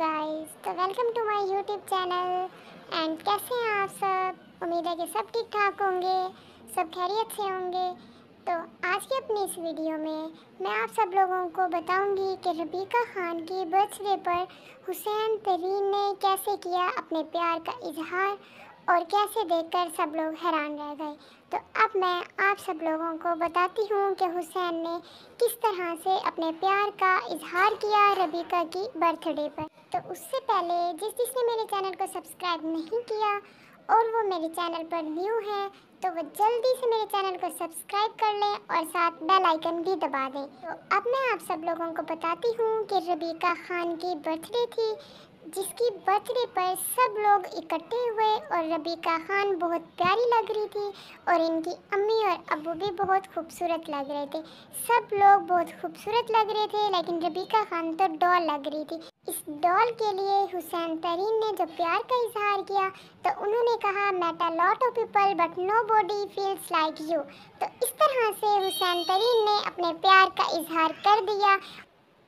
guys तो welcome to my YouTube channel and कैसे हैं आप सब उम्मीद है कि सब ठीक ठाक होंगे सब खैरियत से होंगे तो आज की अपनी इस वीडियो में मैं आप सब लोगों को बताऊंगी कि रबीका खान की बर्थडे पर हुसैन तरीन ने कैसे किया अपने प्यार का इजहार और कैसे देखकर सब लोग हैरान रह गए तो अब मैं आप सब लोगों को बताती हूँ कि हुसैन ने किस तरह से अपने प्यार का इजहार किया रबीका की बर्थडे पर तो उससे पहले जिस जिसने मेरे चैनल को सब्सक्राइब नहीं किया और वो मेरे चैनल पर न्यू है तो वो जल्दी से मेरे चैनल को सब्सक्राइब कर लें और साथ बेल आइकन भी दबा दें तो अब मैं आप सब लोगों को बताती हूँ कि रबीका खान की बर्थडे थी जिसकी बर्थडे पर सब लोग इकट्ठे हुए और रबीका खान बहुत प्यारी लग रही थी और इनकी अम्मी और अबू भी बहुत खूबसूरत लग रहे थे सब लोग बहुत खूबसूरत लग रहे थे लेकिन रबीका खान तो डॉल लग रही थी इस डॉल के लिए हुसैन तरीन ने जो प्यार का इजहार किया तो उन्होंने कहा मैट अ तो lot of people but nobody feels like you तो इस तरह से हुसैन तरीन ने अपने प्यार का इजहार कर दिया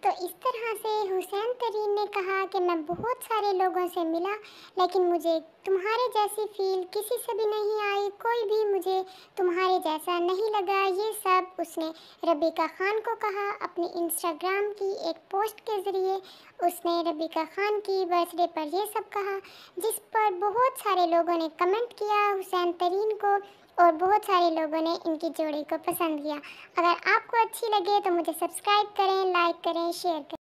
तो इस तरह से हुसैन तरीन ने कहा कि मैं बहुत सारे लोगों से मिला लेकिन मुझे तुम्हारे जैसी फील किसी से भी नहीं आई कोई भी मुझे तुम्हारे जैसा नहीं लगा ये सब उसने रबीका ख़ान को कहा अपने इंस्टाग्राम की एक पोस्ट के ज़रिए उसने रबीका ख़ान की बर्थडे पर यह सब कहा जिस पर बहुत सारे लोगों ने कमेंट किया हुसैन तरीन को और बहुत सारे लोगों ने इनकी जोड़ी को पसंद किया अगर आपको अच्छी लगे तो मुझे सब्सक्राइब करें लाइक करें शेयर करें